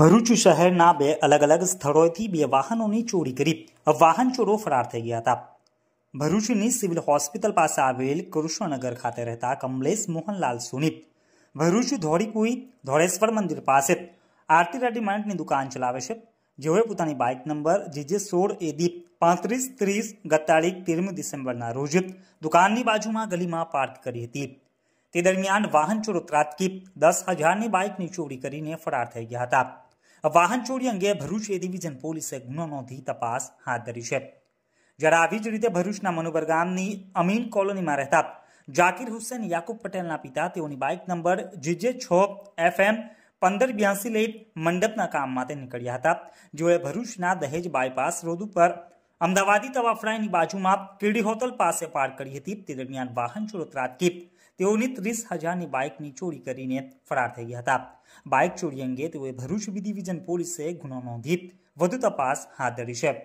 ભરૂચ શહેરના બે અલગ અલગ સ્થળોએથી બે વાહનોની ચોરી કરી વાહન ચોરો ફરાર થઈ ગયા હતા ભરૂચની સિવિલ હોસ્પિટલ પાસે આવેલ કૃષ્ણનગર ખાતે રહેતા કમલેશ મોહનલાલ સોની ભરૂચ ધોળીકુઈ ધોળેશ્વર મંદિર પાસે આરતી રેડીમેન્ટની દુકાન ચલાવે છે જેઓએ પોતાની બાઇક નંબર જીજે સોળ એ દીપ પાંત્રીસ ત્રીસ ગત તારીખ તેરમી ડિસેમ્બરના રોજ દુકાનની બાજુમાં ગલીમાં પાર્ક કરી હતી તે દરમિયાન વાહન ચોરો ત્રાટકી દસ હજારની બાઇકની ચોરી કરીને ફરાર થઈ ગયા હતા વાહન ચોરી અંગે ભરૂચ એ ડિવિઝન પોલીસે ગુનો નોંધી તપાસ હાથ ધરી છે જ્યારે આવી જ રીતે ભરૂચના મનોબર ગામની અમીન કોલોનીમાં રહેતા જાકીર હુસેન યાકુબ પટેલના પિતા તેઓની બાઇક નંબર જીજે છ એફએમ પંદર બ્યાસી લઈ મંડપના કામ માટે નીકળ્યા હતા જેઓએ ભરૂચના દહેજ બાયપાસ રોડ ઉપર અમદાવાદી તવાફળાની બાજુમાં કીડી હોટલ પાસે પાર કરી હતી તે દરમિયાન વાહન ચોરો ત્રાટકી તેઓની ત્રીસ હજારની બાઇકની ચોરી કરીને ફરાર થઈ ગયા હતા બાઇક ચોરી અંગે તેઓએ ભરૂચ બી ડિવિઝન પોલીસે ગુનો નોંધી વધુ તપાસ હાથ ધરી છે